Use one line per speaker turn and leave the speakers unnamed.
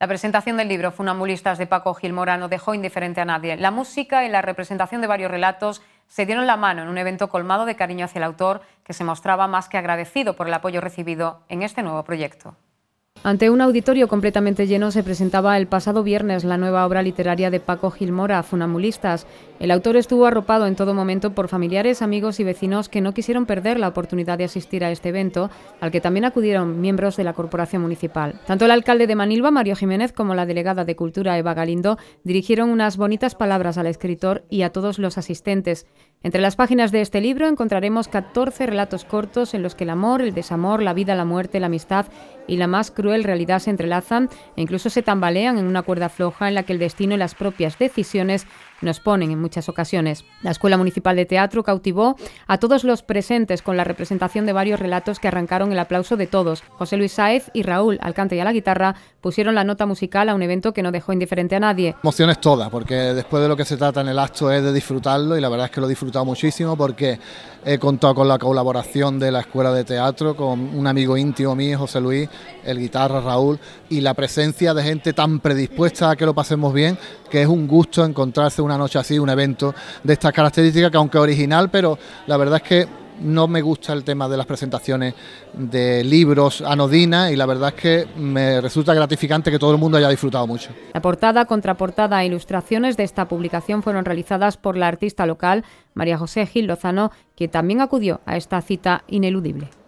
La presentación del libro Funambulistas de Paco Gilmora no dejó indiferente a nadie. La música y la representación de varios relatos se dieron la mano en un evento colmado de cariño hacia el autor, que se mostraba más que agradecido por el apoyo recibido en este nuevo proyecto. Ante un auditorio completamente lleno se presentaba el pasado viernes la nueva obra literaria de Paco Gilmora, Funamulistas. El autor estuvo arropado en todo momento por familiares, amigos y vecinos que no quisieron perder la oportunidad de asistir a este evento, al que también acudieron miembros de la Corporación Municipal. Tanto el alcalde de Manilva, Mario Jiménez, como la delegada de Cultura, Eva Galindo, dirigieron unas bonitas palabras al escritor y a todos los asistentes. Entre las páginas de este libro encontraremos 14 relatos cortos en los que el amor, el desamor, la vida, la muerte, la amistad y la más cruel en realidad se entrelazan e incluso se tambalean en una cuerda floja en la que el destino y las propias decisiones nos ponen en muchas ocasiones. La Escuela Municipal de Teatro cautivó a todos los presentes con la representación de varios relatos que arrancaron el aplauso de todos. José Luis Saez y Raúl al cante y a la guitarra pusieron la nota musical a un evento que no dejó indiferente a nadie.
Emociones todas, porque después de lo que se trata en el acto es de disfrutarlo y la verdad es que lo he disfrutado muchísimo porque he contado con la colaboración de la Escuela de Teatro, con un amigo íntimo mío, José Luis, el guitarra Raúl, y la presencia de gente tan predispuesta a que lo pasemos bien que es un gusto encontrarse una noche así, un evento de estas características, que aunque original, pero la verdad es que no me gusta el tema de las presentaciones de libros anodinas y la verdad es que me resulta gratificante que todo el mundo haya disfrutado mucho.
La portada, contraportada e ilustraciones de esta publicación fueron realizadas por la artista local María José Gil Lozano, que también acudió a esta cita ineludible.